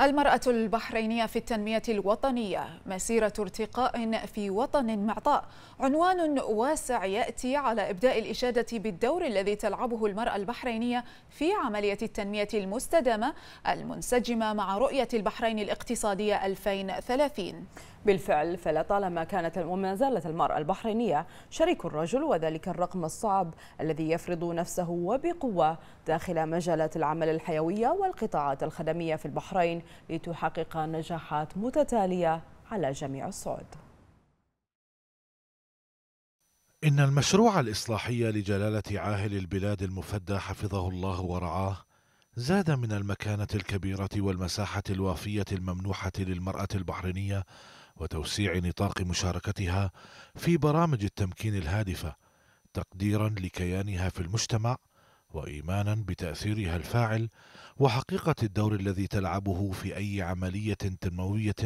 المرأة البحرينية في التنمية الوطنية مسيرة ارتقاء في وطن معطاء عنوان واسع يأتي على إبداء الإشادة بالدور الذي تلعبه المرأة البحرينية في عملية التنمية المستدامة المنسجمة مع رؤية البحرين الاقتصادية 2030 بالفعل فلطالما كانت وما زالت المرأة البحرينية شريك الرجل وذلك الرقم الصعب الذي يفرض نفسه وبقوة داخل مجالات العمل الحيوية والقطاعات الخدمية في البحرين لتحقق نجاحات متتالية على جميع الصعد إن المشروع الإصلاحي لجلالة عاهل البلاد المفدى حفظه الله ورعاه زاد من المكانة الكبيرة والمساحة الوافية الممنوحة للمرأة البحرينية وتوسيع نطاق مشاركتها في برامج التمكين الهادفه تقديرا لكيانها في المجتمع وايمانا بتاثيرها الفاعل وحقيقه الدور الذي تلعبه في اي عمليه تنمويه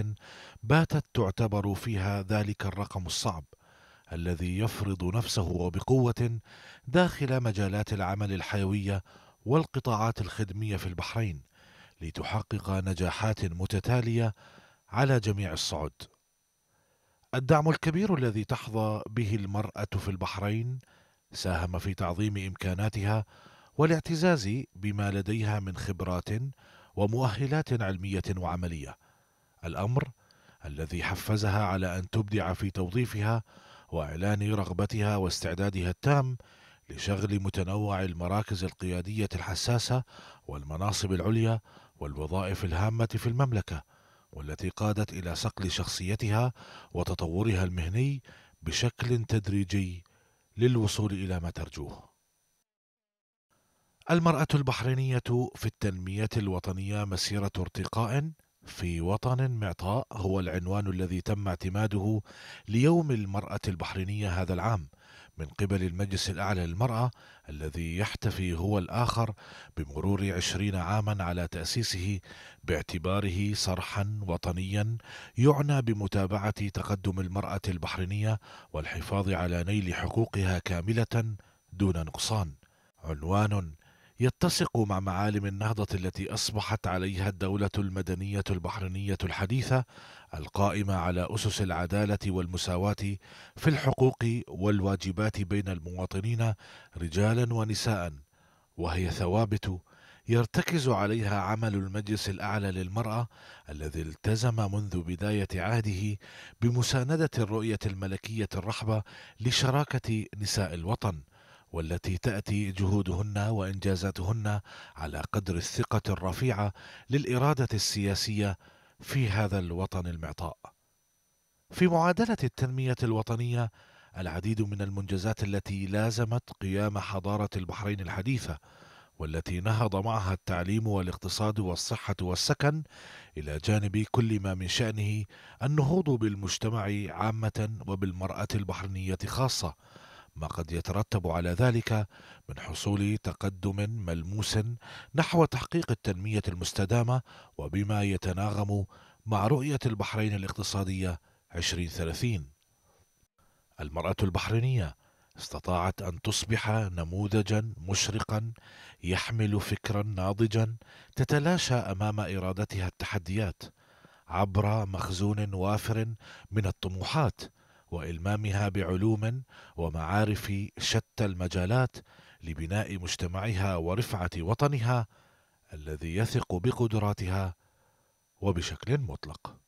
باتت تعتبر فيها ذلك الرقم الصعب الذي يفرض نفسه وبقوه داخل مجالات العمل الحيويه والقطاعات الخدميه في البحرين لتحقق نجاحات متتاليه على جميع الصعد الدعم الكبير الذي تحظى به المرأة في البحرين ساهم في تعظيم إمكاناتها والاعتزاز بما لديها من خبرات ومؤهلات علمية وعملية. الأمر الذي حفزها على أن تبدع في توظيفها وإعلان رغبتها واستعدادها التام لشغل متنوع المراكز القيادية الحساسة والمناصب العليا والوظائف الهامة في المملكة والتي قادت إلى صقل شخصيتها وتطورها المهني بشكل تدريجي للوصول إلى ما ترجوه. المرأة البحرينية في التنمية الوطنية مسيرة ارتقاء في وطن معطاء هو العنوان الذي تم اعتماده ليوم المرأة البحرينية هذا العام من قبل المجلس الأعلى للمرأة الذي يحتفي هو الآخر بمرور عشرين عاما على تأسيسه باعتباره صرحا وطنيا يعنى بمتابعة تقدم المرأة البحرينية والحفاظ على نيل حقوقها كاملة دون نقصان عنوان يتسق مع معالم النهضة التي أصبحت عليها الدولة المدنية البحرينية الحديثة القائمة على أسس العدالة والمساواة في الحقوق والواجبات بين المواطنين رجالا ونساء وهي ثوابت يرتكز عليها عمل المجلس الأعلى للمرأة الذي التزم منذ بداية عهده بمساندة الرؤية الملكية الرحبة لشراكة نساء الوطن والتي تاتي جهودهن وانجازاتهن على قدر الثقه الرفيعه للاراده السياسيه في هذا الوطن المعطاء في معادله التنميه الوطنيه العديد من المنجزات التي لازمت قيام حضاره البحرين الحديثه والتي نهض معها التعليم والاقتصاد والصحه والسكن الى جانب كل ما من شانه النهوض بالمجتمع عامه وبالمراه البحرينيه خاصه ما قد يترتب على ذلك من حصول تقدم ملموس نحو تحقيق التنميه المستدامه وبما يتناغم مع رؤيه البحرين الاقتصاديه 2030 المراه البحرينيه استطاعت ان تصبح نموذجا مشرقا يحمل فكرا ناضجا تتلاشى امام ارادتها التحديات عبر مخزون وافر من الطموحات والمامها بعلوم ومعارف شتى المجالات لبناء مجتمعها ورفعه وطنها الذي يثق بقدراتها وبشكل مطلق